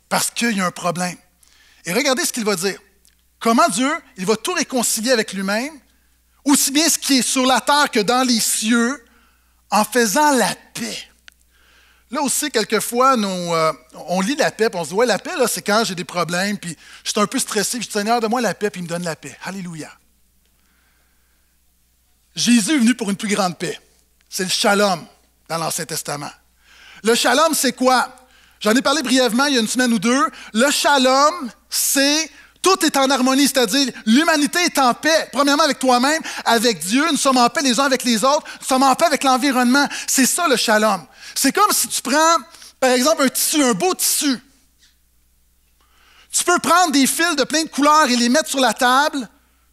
Parce qu'il y a un problème. Et regardez ce qu'il va dire. Comment Dieu, il va tout réconcilier avec lui-même aussi bien ce qui est sur la terre que dans les cieux, en faisant la paix. Là aussi, quelquefois, euh, on lit la paix, on se dit, ouais, la paix, là, c'est quand j'ai des problèmes, puis je suis un peu stressé, puis je dis, Seigneur, donne-moi la paix, puis il me donne la paix. Alléluia. Jésus est venu pour une plus grande paix. C'est le shalom dans l'Ancien Testament. Le shalom, c'est quoi? J'en ai parlé brièvement il y a une semaine ou deux. Le shalom, c'est tout est en harmonie, c'est-à-dire l'humanité est en paix, premièrement avec toi-même, avec Dieu, nous sommes en paix les uns avec les autres, nous sommes en paix avec l'environnement. C'est ça le shalom. C'est comme si tu prends, par exemple, un tissu, un beau tissu. Tu peux prendre des fils de plein de couleurs et les mettre sur la table.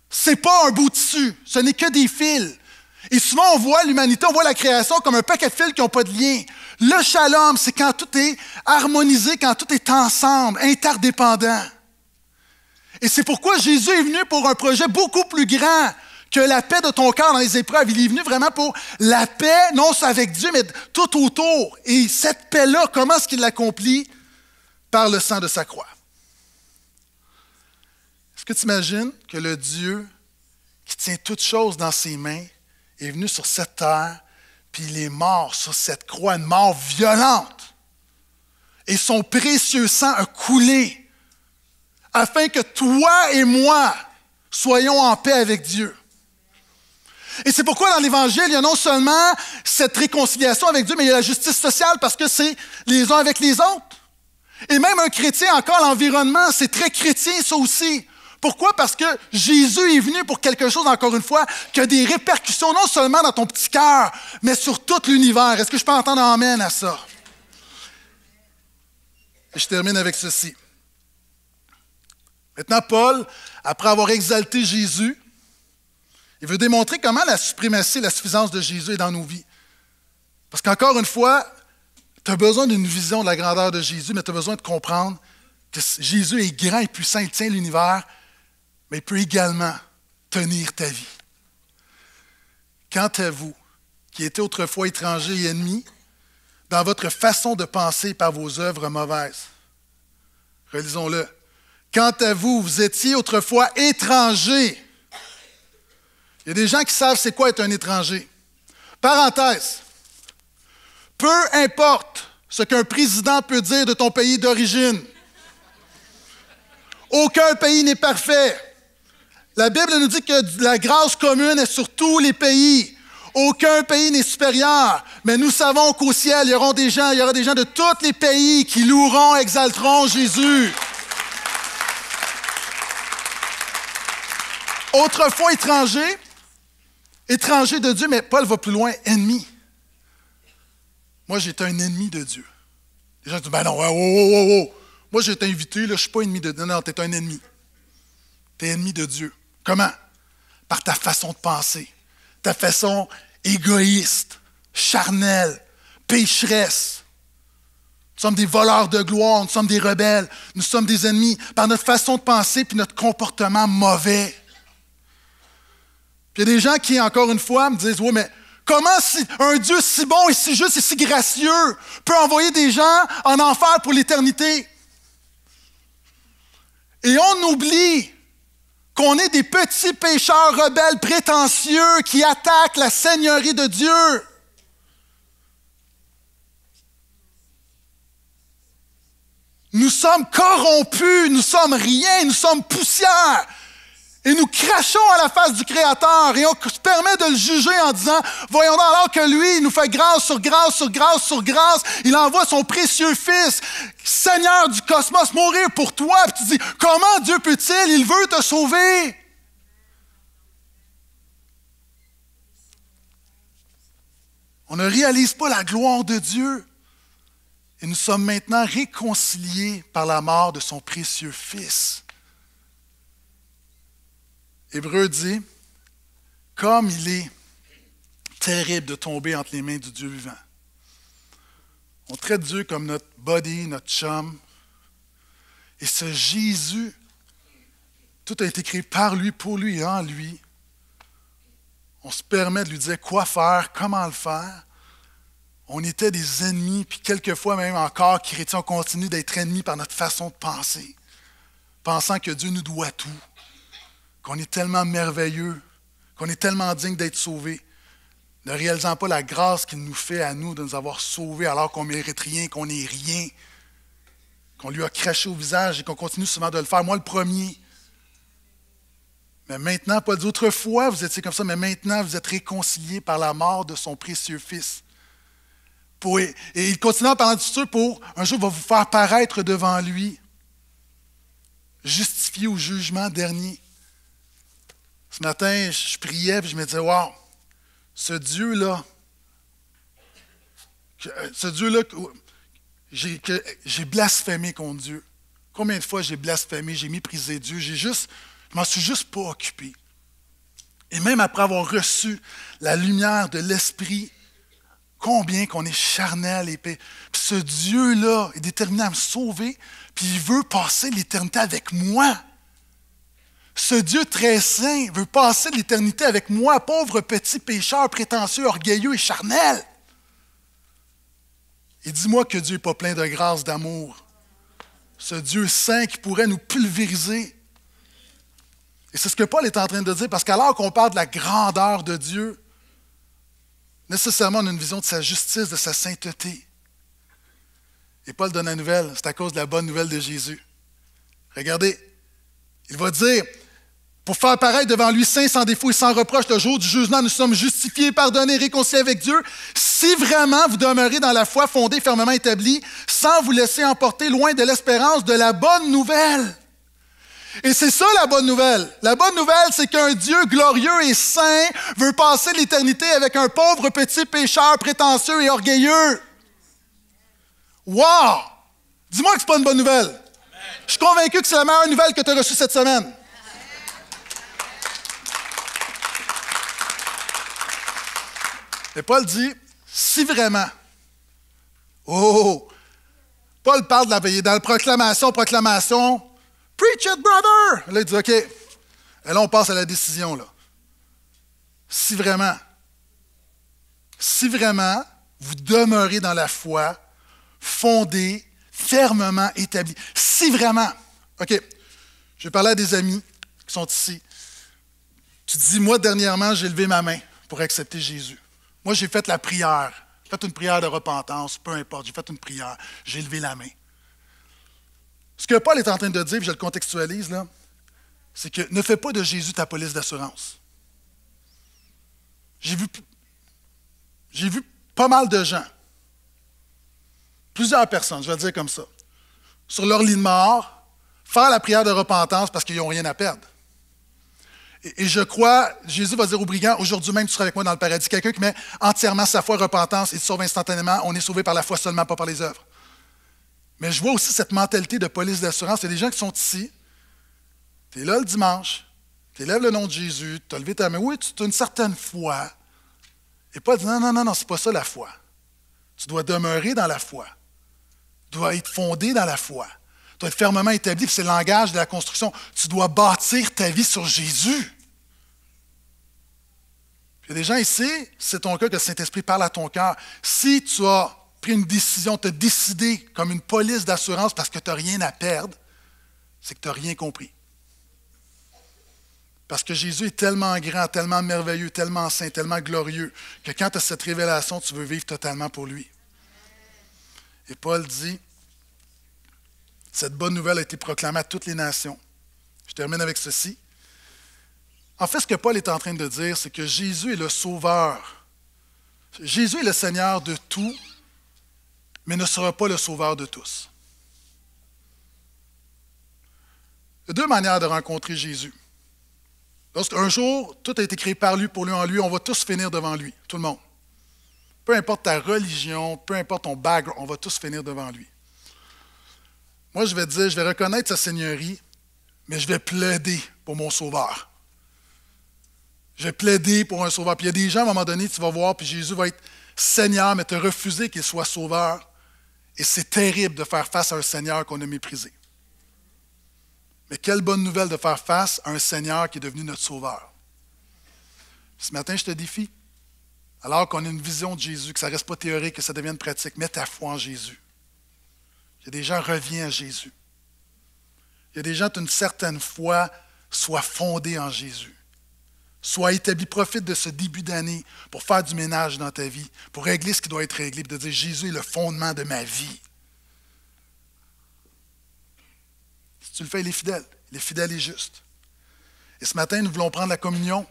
C'est pas un beau tissu, ce n'est que des fils. Et souvent, on voit l'humanité, on voit la création comme un paquet de fils qui n'ont pas de lien. Le shalom, c'est quand tout est harmonisé, quand tout est ensemble, interdépendant. Et c'est pourquoi Jésus est venu pour un projet beaucoup plus grand que la paix de ton cœur dans les épreuves. Il est venu vraiment pour la paix, non seulement avec Dieu, mais tout autour. Et cette paix-là, comment est-ce qu'il l'accomplit? Par le sang de sa croix. Est-ce que tu imagines que le Dieu qui tient toutes choses dans ses mains est venu sur cette terre, puis il est mort sur cette croix, une mort violente? Et son précieux sang a coulé afin que toi et moi soyons en paix avec Dieu. Et c'est pourquoi dans l'Évangile, il y a non seulement cette réconciliation avec Dieu, mais il y a la justice sociale parce que c'est les uns avec les autres. Et même un chrétien, encore l'environnement, c'est très chrétien ça aussi. Pourquoi? Parce que Jésus est venu pour quelque chose, encore une fois, qui a des répercussions non seulement dans ton petit cœur, mais sur tout l'univers. Est-ce que je peux entendre un Amen à ça? je termine avec ceci. Maintenant, Paul, après avoir exalté Jésus, il veut démontrer comment la suprématie et la suffisance de Jésus est dans nos vies. Parce qu'encore une fois, tu as besoin d'une vision de la grandeur de Jésus, mais tu as besoin de comprendre que Jésus est grand et puissant, il tient l'univers, mais il peut également tenir ta vie. Quant à vous, qui étiez autrefois étrangers et ennemis, dans votre façon de penser par vos œuvres mauvaises, relisons-le, Quant à vous, vous étiez autrefois étranger. Il y a des gens qui savent c'est quoi être un étranger. Parenthèse. Peu importe ce qu'un président peut dire de ton pays d'origine. Aucun pays n'est parfait. La Bible nous dit que la grâce commune est sur tous les pays. Aucun pays n'est supérieur, mais nous savons qu'au ciel, il y aura des gens, il y aura des gens de tous les pays qui loueront, exalteront Jésus. Autrefois étranger, étranger de Dieu, mais Paul va plus loin, ennemi. Moi, j'étais un ennemi de Dieu. Les gens disent, ben non, oh, oh, oh, oh. Moi, j'ai été invité, là, je ne suis pas ennemi de Dieu. Non, tu es un ennemi. Tu es ennemi de Dieu. Comment? Par ta façon de penser, ta façon égoïste, charnelle, pécheresse. Nous sommes des voleurs de gloire, nous sommes des rebelles, nous sommes des ennemis par notre façon de penser puis notre comportement mauvais il y a des gens qui, encore une fois, me disent, oui, mais comment si un Dieu si bon et si juste et si gracieux peut envoyer des gens en enfer pour l'éternité? Et on oublie qu'on est des petits pécheurs rebelles prétentieux qui attaquent la seigneurie de Dieu. Nous sommes corrompus, nous sommes rien, nous sommes poussière. Et nous crachons à la face du Créateur et on se permet de le juger en disant, voyons alors que lui, il nous fait grâce sur grâce sur grâce sur grâce, il envoie son précieux Fils, Seigneur du cosmos, mourir pour toi. Et tu dis, comment Dieu peut-il? Il veut te sauver. On ne réalise pas la gloire de Dieu. Et nous sommes maintenant réconciliés par la mort de son précieux Fils. Hébreu dit, comme il est terrible de tomber entre les mains du Dieu vivant. On traite Dieu comme notre body, notre chum. Et ce Jésus, tout a été créé par lui, pour lui et en lui. On se permet de lui dire quoi faire, comment le faire. On était des ennemis, puis quelquefois même encore, chrétiens, on continue d'être ennemis par notre façon de penser, pensant que Dieu nous doit tout qu'on est tellement merveilleux, qu'on est tellement digne d'être sauvé, ne réalisant pas la grâce qu'il nous fait à nous de nous avoir sauvés alors qu'on ne mérite rien, qu'on n'est rien, qu'on lui a craché au visage et qu'on continue souvent de le faire. Moi, le premier. Mais maintenant, pas d'autrefois, vous étiez comme ça, mais maintenant, vous êtes réconciliés par la mort de son précieux Fils. et il continue en parlant du futur pour un jour va vous faire paraître devant lui, justifié au jugement dernier. Ce matin, je priais et je me disais, wow, ce Dieu-là, euh, ce Dieu-là, j'ai blasphémé contre Dieu. Combien de fois j'ai blasphémé, j'ai méprisé Dieu, j'ai juste, m'en suis juste pas occupé. Et même après avoir reçu la lumière de l'Esprit, combien qu'on est charnel et Puis ce Dieu-là est déterminé à me sauver, puis il veut passer l'éternité avec moi. Ce Dieu très saint veut passer l'éternité avec moi, pauvre petit pécheur prétentieux, orgueilleux et charnel. Et dis-moi que Dieu n'est pas plein de grâce, d'amour. Ce Dieu saint qui pourrait nous pulvériser. Et c'est ce que Paul est en train de dire, parce qu'alors qu'on parle de la grandeur de Dieu, nécessairement on a une vision de sa justice, de sa sainteté. Et Paul donne la nouvelle, c'est à cause de la bonne nouvelle de Jésus. Regardez, il va dire, pour faire paraître devant lui saint, sans défaut et sans reproche le jour du jugement. Nous sommes justifiés, pardonnés, réconciliés avec Dieu. Si vraiment vous demeurez dans la foi fondée, fermement établie, sans vous laisser emporter loin de l'espérance de la bonne nouvelle. Et c'est ça la bonne nouvelle. La bonne nouvelle, c'est qu'un Dieu glorieux et saint veut passer l'éternité avec un pauvre petit pécheur prétentieux et orgueilleux. Wow! Dis-moi que c'est pas une bonne nouvelle. Je suis convaincu que c'est la meilleure nouvelle que tu as reçue cette semaine. Et Paul dit, si vraiment. Oh, oh! Paul parle de la veillée dans la proclamation, proclamation. Preach it, brother! Là, il dit, OK. Et là, on passe à la décision, là. Si vraiment. Si vraiment, vous demeurez dans la foi, fondée, fermement établie. Si vraiment. OK. J'ai parlé à des amis qui sont ici. Tu dis, moi, dernièrement, j'ai levé ma main pour accepter Jésus. Moi, j'ai fait la prière. J'ai fait une prière de repentance, peu importe. J'ai fait une prière. J'ai levé la main. Ce que Paul est en train de dire, je le contextualise, là, c'est que ne fais pas de Jésus ta police d'assurance. J'ai vu, j'ai vu pas mal de gens, plusieurs personnes, je vais le dire comme ça, sur leur lit de mort, faire la prière de repentance parce qu'ils n'ont rien à perdre. Et je crois, Jésus va dire au brigand, « aujourd'hui même tu seras avec moi dans le paradis. Quelqu'un qui met entièrement sa foi, repentance et te sauve instantanément, on est sauvé par la foi seulement, pas par les œuvres. Mais je vois aussi cette mentalité de police d'assurance. Il y a des gens qui sont ici, tu es là le dimanche, tu élèves le nom de Jésus, tu as levé ta main, oui, tu as une certaine foi, et pas dire non, non, non, non, c'est pas ça la foi. Tu dois demeurer dans la foi. Tu dois être fondé dans la foi. Tu dois être fermement établi, c'est le langage de la construction. Tu dois bâtir ta vie sur Jésus. Il y a des gens ici, c'est ton cas que le Saint-Esprit parle à ton cœur. Si tu as pris une décision, te décider comme une police d'assurance parce que tu n'as rien à perdre, c'est que tu n'as rien compris. Parce que Jésus est tellement grand, tellement merveilleux, tellement saint, tellement glorieux, que quand tu as cette révélation, tu veux vivre totalement pour lui. Et Paul dit, cette bonne nouvelle a été proclamée à toutes les nations. Je termine avec ceci. En fait, ce que Paul est en train de dire, c'est que Jésus est le sauveur. Jésus est le Seigneur de tout, mais ne sera pas le sauveur de tous. Il y a deux manières de rencontrer Jésus. Lorsqu'un jour, tout a été créé par lui, pour lui, en lui, on va tous finir devant lui, tout le monde. Peu importe ta religion, peu importe ton background, on va tous finir devant lui. Moi, je vais dire, je vais reconnaître sa seigneurie, mais je vais plaider pour mon sauveur. J'ai plaidé pour un sauveur. Puis il y a des gens, à un moment donné, tu vas voir, puis Jésus va être Seigneur, mais te refuser qu'il soit sauveur. Et c'est terrible de faire face à un Seigneur qu'on a méprisé. Mais quelle bonne nouvelle de faire face à un Seigneur qui est devenu notre sauveur. Ce matin, je te défie, alors qu'on a une vision de Jésus, que ça ne reste pas théorique, que ça devienne pratique, mets ta foi en Jésus. Il y a des gens, reviens à Jésus. Il y a des gens, qui ont une certaine foi, soit fondée en Jésus. Sois établi, profite de ce début d'année pour faire du ménage dans ta vie, pour régler ce qui doit être réglé, pour de dire Jésus est le fondement de ma vie. Si tu le fais, il est fidèle. Il est fidèle et juste. Et ce matin, nous voulons prendre la communion.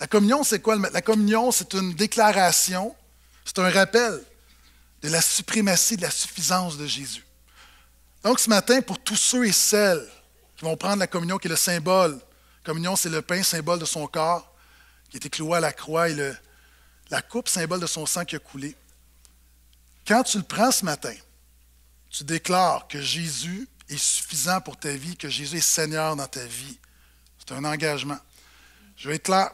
La communion, c'est quoi? La communion, c'est une déclaration, c'est un rappel de la suprématie, de la suffisance de Jésus. Donc ce matin, pour tous ceux et celles qui vont prendre la communion, qui est le symbole, communion, c'est le pain, symbole de son corps, qui était cloué à la croix et le, la coupe, symbole de son sang qui a coulé. Quand tu le prends ce matin, tu déclares que Jésus est suffisant pour ta vie, que Jésus est Seigneur dans ta vie. C'est un engagement. Je vais être clair.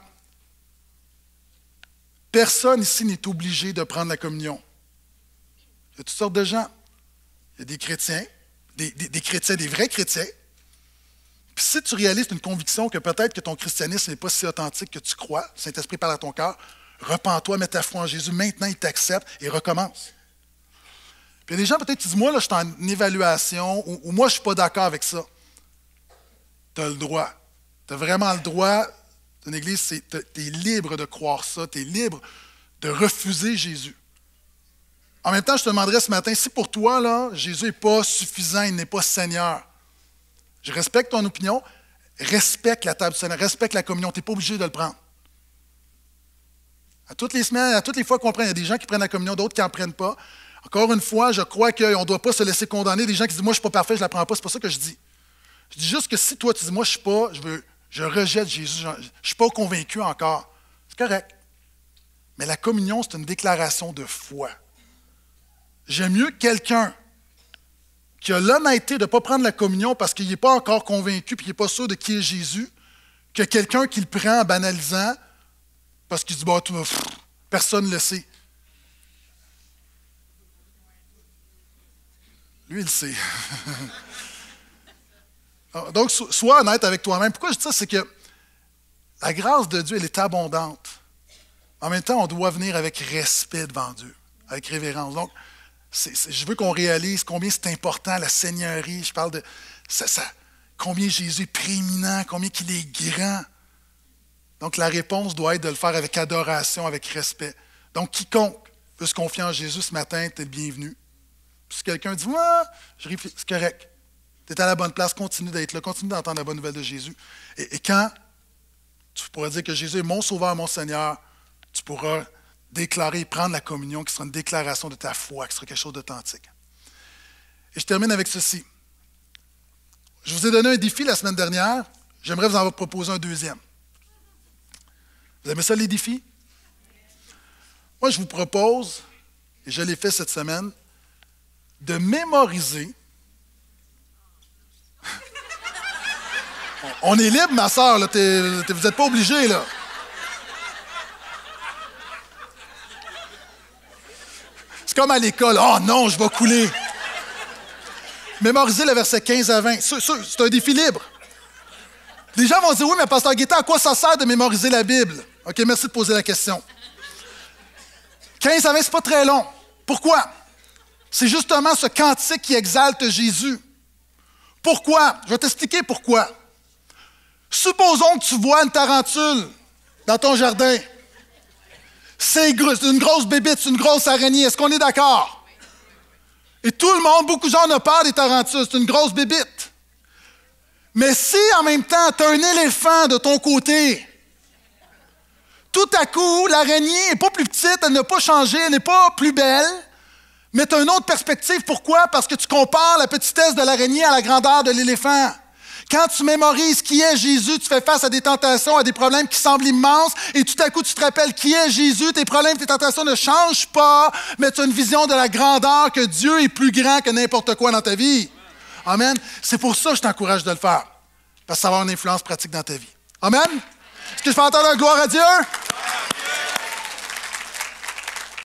Personne ici n'est obligé de prendre la communion. Il y a toutes sortes de gens. Il y a des chrétiens, des chrétiens, des vrais chrétiens, si tu réalises une conviction que peut-être que ton christianisme n'est pas si authentique que tu crois, Saint-Esprit parle à ton cœur, repends-toi, mets ta foi en Jésus, maintenant il t'accepte et recommence. Puis il y a des gens peut-être qui disent, moi, là, je suis en évaluation ou, moi, je ne suis pas d'accord avec ça. Tu as le droit. Tu as vraiment le droit. Une église, tu es libre de croire ça, tu es libre de refuser Jésus. En même temps, je te demanderais ce matin, si pour toi, là, Jésus n'est pas suffisant, il n'est pas Seigneur, je respecte ton opinion, respecte la table du Seigneur, respecte la communion. Tu n'es pas obligé de le prendre. À toutes les semaines, à toutes les fois qu'on prend, il y a des gens qui prennent la communion, d'autres qui n'en prennent pas. Encore une fois, je crois qu'on ne doit pas se laisser condamner. Des gens qui disent Moi, je ne suis pas parfait, je ne la prends pas. C'est pas ça que je dis. Je dis juste que si toi, tu dis Moi, je ne suis pas, je, veux, je rejette Jésus, je ne suis pas convaincu encore. C'est correct. Mais la communion, c'est une déclaration de foi. J'aime mieux quelqu'un qui a l'honnêteté de ne pas prendre la communion parce qu'il n'est pas encore convaincu et qu'il n'est pas sûr de qui est Jésus, que quelqu'un qui le prend en banalisant parce qu'il dit bah, tout, personne ne le sait. Lui, il le sait. Donc, sois honnête avec toi-même. Pourquoi je dis ça? C'est que la grâce de Dieu, elle est abondante. En même temps, on doit venir avec respect devant Dieu, avec révérence. Donc, je veux qu'on réalise combien c'est important la Seigneurie. Je parle de ça, combien Jésus est prééminent, combien qu'il est grand. Donc la réponse doit être de le faire avec adoration, avec respect. Donc quiconque veut se confier en Jésus ce matin, tu es le bienvenu. si quelqu'un dit ah, je c'est correct. Tu es à la bonne place, continue d'être là, continue d'entendre la bonne nouvelle de Jésus. Et, et quand tu pourras dire que Jésus est mon sauveur, mon Seigneur, tu pourras déclarer, prendre la communion, qui sera une déclaration de ta foi, qui sera quelque chose d'authentique. Et je termine avec ceci. Je vous ai donné un défi la semaine dernière. J'aimerais vous en proposer un deuxième. Vous aimez ça, les défis? Moi, je vous propose, et je l'ai fait cette semaine, de mémoriser. On est libre, ma soeur, vous n'êtes pas obligé, là. C'est comme à l'école. Oh non, je vais couler. Mémoriser le verset 15 à 20. C'est un défi libre. Les gens vont dire oui, mais Pasteur Guetta, à quoi ça sert de mémoriser la Bible? OK, merci de poser la question. 15 à 20, c'est pas très long. Pourquoi? C'est justement ce cantique qui exalte Jésus. Pourquoi? Je vais t'expliquer pourquoi. Supposons que tu vois une tarentule dans ton jardin. C'est une grosse bébite, c'est une grosse araignée. Est-ce qu'on est, d'accord? Et tout le monde, beaucoup de gens n'ont peur des tarantules. C'est une grosse bébite. Mais si en même temps, tu as un éléphant de ton côté, tout à coup, l'araignée n'est pas plus petite, elle n'a pas changé, elle n'est pas plus belle, mais tu as une autre perspective. Pourquoi? Parce que tu compares la petitesse de l'araignée à la grandeur de l'éléphant. Quand tu mémorises qui est Jésus, tu fais face à des tentations, à des problèmes qui semblent immenses, et tout à coup tu te rappelles qui est Jésus, tes problèmes, tes tentations ne changent pas, mais tu as une vision de la grandeur que Dieu est plus grand que n'importe quoi dans ta vie. Amen. C'est pour ça que je t'encourage de le faire, parce que ça va avoir une influence pratique dans ta vie. Amen. Est-ce que je fais entendre la gloire à Dieu?